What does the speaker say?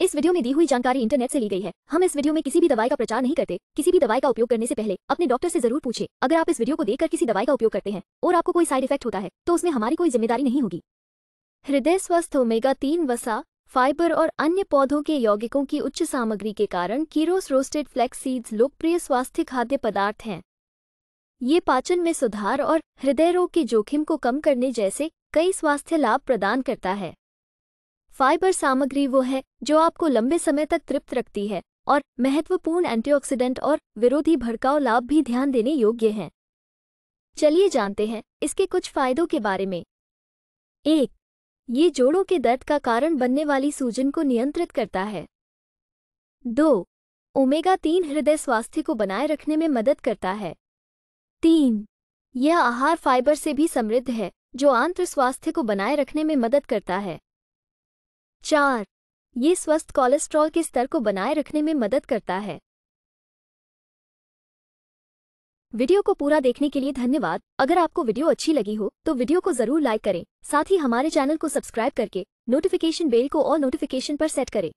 इस वीडियो में दी हुई जानकारी इंटरनेट से ली गई है हम इस वीडियो में किसी भी दवाई का प्रचार नहीं करते किसी भी दवाई का उपयोग करने से पहले अपने डॉक्टर से जरूर पूछे अगर आप इस वीडियो को देखकर किसी दवाई का उपयोग करते हैं और आपको कोई साइड इफेक्ट होता है तो उसमें हमारी कोई जिम्मेदारी नहीं होगी हृदय स्वस्थ ओमेगा तीन वसा फाइबर और अन्य पौधों के यौगिकों की उच्च सामग्री के कारण कीरोस रोस्टेड फ्लेक्स सीड्स लोकप्रिय स्वास्थ्य खाद्य पदार्थ हैं ये पाचन में सुधार और हृदय रोग के जोखिम को कम करने जैसे कई स्वास्थ्य लाभ प्रदान करता है फाइबर सामग्री वो है जो आपको लंबे समय तक तृप्त रखती है और महत्वपूर्ण एंटीऑक्सीडेंट और विरोधी भड़काव लाभ भी ध्यान देने योग्य हैं चलिए जानते हैं इसके कुछ फायदों के बारे में एक ये जोड़ों के दर्द का कारण बनने वाली सूजन को नियंत्रित करता है दो ओमेगा तीन हृदय स्वास्थ्य को बनाए रखने में मदद करता है तीन यह आहार फाइबर से भी समृद्ध है जो आंत्र स्वास्थ्य को बनाए रखने में मदद करता है चार ये स्वस्थ कोलेस्ट्रॉल के स्तर को बनाए रखने में मदद करता है वीडियो को पूरा देखने के लिए धन्यवाद अगर आपको वीडियो अच्छी लगी हो तो वीडियो को जरूर लाइक करें साथ ही हमारे चैनल को सब्सक्राइब करके नोटिफिकेशन बेल को और नोटिफिकेशन पर सेट करें